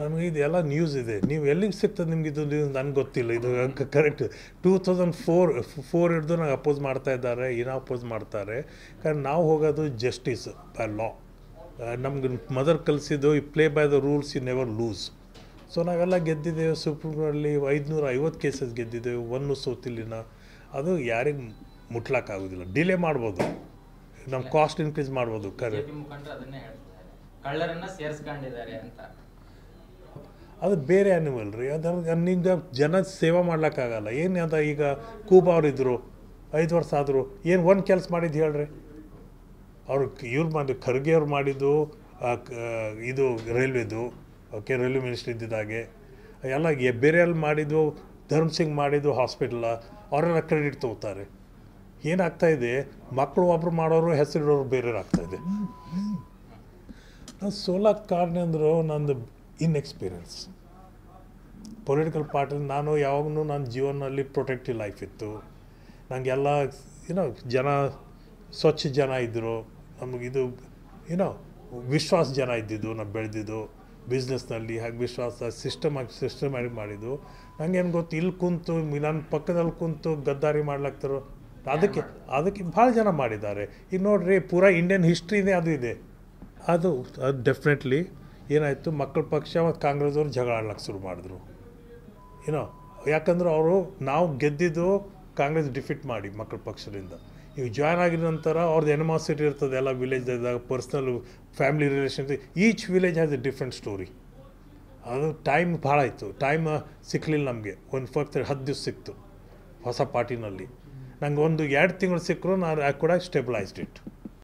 ನಮಗೆ ಇದೆಲ್ಲ ನ್ಯೂಸ್ ಇದೆ ನೀವು ಎಲ್ಲಿಗೆ ಸಿಗ್ತದೆ ನಿಮ್ಗೆ ಇದು ನ್ಯೂಸ್ ನನಗೆ ಗೊತ್ತಿಲ್ಲ ಇದು correct two thousand four four ಹಿಡಿದು ನಂಗೆ ಅಪೋಸ್ ಮಾಡ್ತಾ ಇದ್ದಾರೆ ಏನೋ ಅಪೋಸ್ ಮಾಡ್ತಾರೆ ಕಾರಣ ನಾವು ಹೋಗೋದು ಜಸ್ಟಿಸ್ ಬೈ ಲಾ ನಮ್ಗೆ ಮದರ್ ಕಲಿಸಿದ್ದು ಈ play by the rules you never lose so ನಾವೆಲ್ಲ ಗೆದ್ದಿದ್ದೇವೆ ಸುಪ್ರೀಂ ಕೋರ್ಟಲ್ಲಿ ಐದುನೂರ ಐವತ್ತು ಕೇಸಸ್ ಗೆದ್ದಿದ್ದೇವೆ ಒನ್ನು ಸೋತಿಲ್ಲಿನ ಅದು ಯಾರಿಗೆ ಮುಟ್ಲಕ್ಕಾಗೋದಿಲ್ಲ ಡಿಲೇ ಮಾಡ್ಬೋದು ನಮ್ಮ ಕಾಸ್ಟ್ ಇನ್ಕ್ರೀಸ್ ಮಾಡ್ಬೋದು ಕರೆ ಕಳ್ಳರನ್ನ ಸೇರಿಸ್ಕೊಂಡಿದ್ದಾರೆ ಅಂತ ಅದು ಬೇರೆ ಆ್ಯನಿಮಲ್ ರೀ ಅದ್ರ ಜನ ಸೇವೆ ಮಾಡ್ಲಿಕ್ಕಾಗಲ್ಲ ಏನು ಅದ ಈಗ ಕೂಬ ಅವರಿದ್ದರು ಐದು ವರ್ಷ ಆದರು ಏನು ಒಂದು ಕೆಲಸ ಮಾಡಿದ್ದು ಹೇಳ್ರಿ ಅವರು ಇವ್ರು ಮಾಡಿದ್ದು ಖರ್ಗೆ ಅವ್ರು ಮಾಡಿದ್ದು ಇದು ರೈಲ್ವೆದು ಓಕೆ ರೈಲ್ವೆ ಮಿನಿಸ್ಟ್ರಿ ಇದ್ದಿದ್ದಾಗೆ ಎಲ್ಲ ಎಬ್ಬೇರಿಯಲ್ಲಿ ಮಾಡಿದ್ದು ಧರ್ಮ್ ಸಿಂಗ್ ಮಾಡಿದ್ದು ಹಾಸ್ಪಿಟಲ್ ಅವರೆಲ್ಲ ಕ್ರೆಡಿಟ್ ತೊಗೋತಾರೆ ಏನಾಗ್ತಾಯಿದೆ ಮಕ್ಕಳು ಒಬ್ರು ಮಾಡೋರು ಹೆಸರಿಡೋರು ಬೇರೆಯವ್ರು ಆಗ್ತಾಯಿದೆ ನಾನು ಸೋಲಕ್ಕೆ ಕಾರಣ ಅಂದರು ನಂದು ಇನ್ಎಕ್ಸ್ಪೀರಿಯನ್ಸ್ ಪೊಲಿಟಿಕಲ್ ಪಾರ್ಟಿಲಿ ನಾನು ಯಾವಾಗೂ ನನ್ನ ಜೀವನದಲ್ಲಿ ಪ್ರೊಟೆಕ್ಟಿವ್ ಲೈಫ್ ಇತ್ತು ನನಗೆಲ್ಲ ಏನೋ ಜನ ಸ್ವಚ್ಛ ಜನ ಇದ್ದರು ನಮಗಿದು ಏನೋ ವಿಶ್ವಾಸ ಜನ ಇದ್ದಿದ್ದು ನಾವು ಬೆಳೆದಿದ್ದು ಬಿಸ್ನೆಸ್ನಲ್ಲಿ ಹಾಗೆ ವಿಶ್ವಾಸ ಸಿಸ್ಟಮ್ ಆಗಿ ಸಿಸ್ಟಮ್ಯಾಟಿಕ್ ಮಾಡಿದ್ದು ಏನು ಗೊತ್ತು ಇಲ್ಲಿ ಕುಂತು ನನ್ನ ಪಕ್ಕದಲ್ಲಿ ಕುಂತು ಗದ್ದಾರಿ ಮಾಡ್ಲಾಗ್ತಾರೋ ಅದಕ್ಕೆ ಅದಕ್ಕೆ ಭಾಳ ಜನ ಮಾಡಿದ್ದಾರೆ ಈಗ ನೋಡಿರಿ ಪೂರಾ ಇಂಡಿಯನ್ ಹಿಸ್ಟ್ರಿನೇ ಅದು ಇದೆ ಅದು ಅದು ಡೆಫಿನೆಟ್ಲಿ ಏನಾಯಿತು ಮಕ್ಕಳ ಪಕ್ಷ ಮತ್ತು ಕಾಂಗ್ರೆಸ್ದವ್ರು ಜಗಳ ಆಡ್ಲಿಕ್ಕೆ ಶುರು ಮಾಡಿದ್ರು ಏನೋ ಯಾಕಂದ್ರೆ ಅವರು ನಾವು ಗೆದ್ದಿದ್ದು ಕಾಂಗ್ರೆಸ್ ಡಿಫೀಟ್ ಮಾಡಿ ಮಕ್ಕಳ ಪಕ್ಷದಿಂದ ಇವು ಜಾಯ್ನ್ ಆಗಿದ ನಂತರ ಅವ್ರದ್ದು ಎನಿಮಾಸಿಟಿ ಇರ್ತದೆ ಎಲ್ಲ ವಿಲೇಜ್ದಾಗ personal family relation each village has a different story ಅದು ಟೈಮ್ ಭಾಳ ಇತ್ತು ಟೈಮ್ ಸಿಕ್ಕಲಿಲ್ಲ ನಮಗೆ ಒಂದು ತ್ರೀ ಹತ್ತು ದಿವಸ ಸಿಕ್ತು ಹೊಸ ಪಾರ್ಟಿನಲ್ಲಿ ನಂಗೆ ಒಂದು ಎರಡು ತಿಂಗಳು ಸಿಕ್ಕರು ನಾನು ಕೂಡ ಸ್ಟೆಬಿಲೈಸ್ಡ್ ಇಟ್ಟು